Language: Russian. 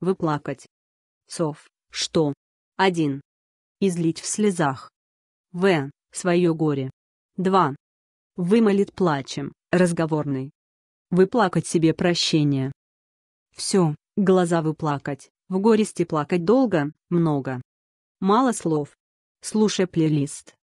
выплакать. Сов, что? Один. Излить в слезах. В. Свое горе. 2. Вымолит плачем, разговорный. Выплакать себе прощение. Все, глаза выплакать, в горести плакать долго, много. Мало слов. Слушай плейлист.